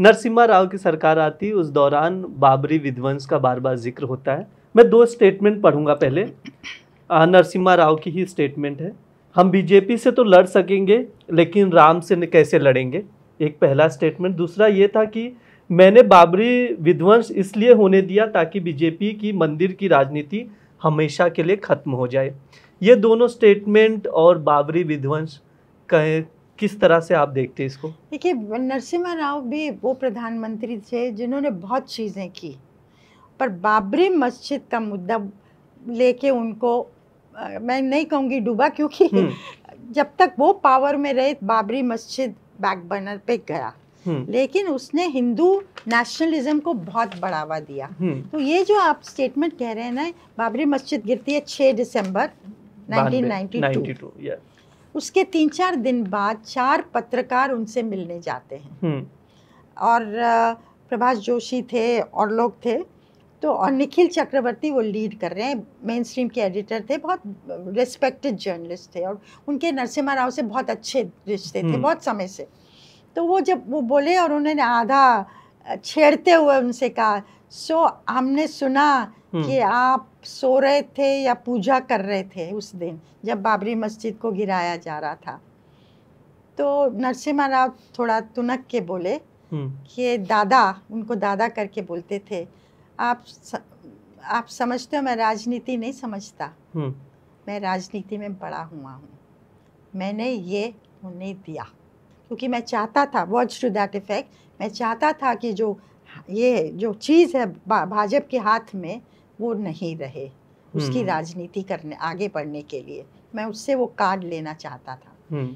नरसिम्हा राव की सरकार आती उस दौरान बाबरी विध्वंस का बार बार जिक्र होता है मैं दो स्टेटमेंट पढ़ूंगा पहले नरसिम्हा राव की ही स्टेटमेंट है हम बीजेपी से तो लड़ सकेंगे लेकिन राम से कैसे लड़ेंगे एक पहला स्टेटमेंट दूसरा ये था कि मैंने बाबरी विध्वंस इसलिए होने दिया ताकि बीजेपी की मंदिर की राजनीति हमेशा के लिए ख़त्म हो जाए ये दोनों स्टेटमेंट और बाबरी विध्वंस किस तरह से आप देखते हैं इसको देखिए नरसिम्हा राव भी वो प्रधानमंत्री थे जिन्होंने बहुत चीज़ें की पर बाबरी मस्जिद का मुद्दा लेके उनको मैं नहीं कहूँगी डूबा क्योंकि हम्म। जब तक वो पावर में रहे बाबरी मस्जिद बैक बर्नर पे गया हम्म। लेकिन उसने हिंदू नेशनलिज्म को बहुत बढ़ावा दिया हम्म। तो ये जो आप स्टेटमेंट कह रहे हैं ना बाबरी मस्जिद गिरती है 6 दिसंबर 1992 92, yeah. उसके तीन चार दिन बाद चार पत्रकार उनसे मिलने जाते हैं हम्म। और प्रभाष जोशी थे और लोग थे तो और निखिल चक्रवर्ती वो लीड कर रहे हैं मेन स्ट्रीम के एडिटर थे बहुत रिस्पेक्टेड जर्नलिस्ट थे और उनके नरसिम्हा राव से बहुत अच्छे रिश्ते थे हम्म। बहुत समय से तो वो जब वो बोले और उन्होंने आधा छेड़ते हुए उनसे कहा सो हमने सुना हम्म। कि आप सो रहे थे या पूजा कर रहे थे उस दिन जब बाबरी मस्जिद को गिराया जा रहा था तो नरसिम्हा राव थोड़ा तुनक के बोले हम्म। कि दादा उनको दादा करके बोलते थे आप स, आप समझते हो मैं राजनीति नहीं समझता हम्म। मैं राजनीति में बड़ा हुआ हूँ मैंने ये उन्हें दिया क्योंकि मैं चाहता था वॉच टू दैट इफेक्ट मैं चाहता था कि जो ये जो चीज़ है भाजपा के हाथ में वो नहीं रहे उसकी हम्म। राजनीति करने आगे बढ़ने के लिए मैं उससे वो कार्ड लेना चाहता था हम्म।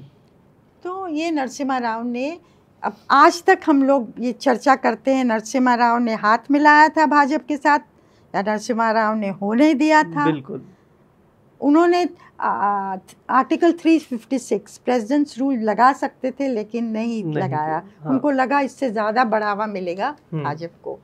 तो ये नरसिम्हा राव ने अब आज तक हम लोग ये चर्चा करते हैं नरसिम्हा राव ने हाथ मिलाया था भाजपा के साथ या नरसिम्हा राव ने होने दिया था बिल्कुल उन्होंने आ, आर्टिकल 356 प्रेसिडेंट्स रूल लगा सकते थे लेकिन नहीं, नहीं लगाया हाँ। उनको लगा इससे ज़्यादा बढ़ावा मिलेगा हम्म। भाजपा को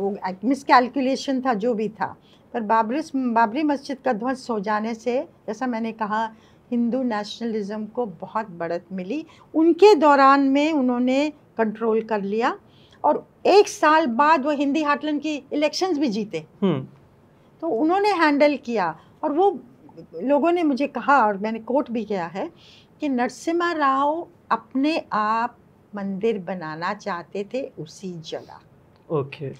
वो मिसकैलकुलेशन था जो भी था पर बाबरी बाबरी मस्जिद का ध्वस्त हो जाने से जैसा मैंने कहा हिंदू नेशनलिज्म को बहुत बढ़त मिली उनके दौरान में उन्होंने कंट्रोल कर लिया और एक साल बाद वो हिंदी हाटलन की इलेक्शंस भी जीते हम्म। तो उन्होंने हैंडल किया और वो लोगों ने मुझे कहा और मैंने कोट भी किया है कि नरसिम्हा राव अपने आप मंदिर बनाना चाहते थे उसी जगह ओके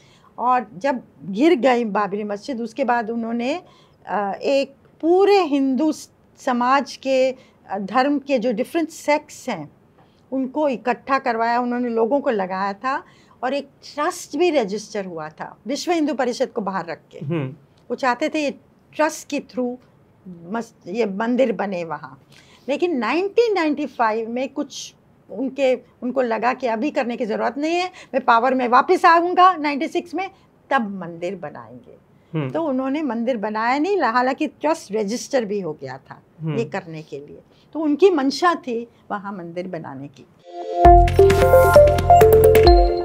और जब गिर गई बाबरी मस्जिद उसके बाद उन्होंने एक पूरे हिंदू समाज के धर्म के जो डिफरेंट सेक्स हैं उनको इकट्ठा करवाया उन्होंने लोगों को लगाया था और एक ट्रस्ट भी रजिस्टर हुआ था विश्व हिंदू परिषद को बाहर रख के हम्म। वो चाहते थे ये ट्रस्ट के थ्रू ये मंदिर बने वहाँ लेकिन 1995 में कुछ उनके उनको लगा कि अभी करने की ज़रूरत नहीं है मैं पावर में वापस आऊँगा 96 में तब मंदिर बनाएंगे हम्म। तो उन्होंने मंदिर बनाया नहीं हालांकि ट्रस्ट रजिस्टर भी हो गया था हम्म। ये करने के लिए तो उनकी मंशा थी वहाँ मंदिर बनाने की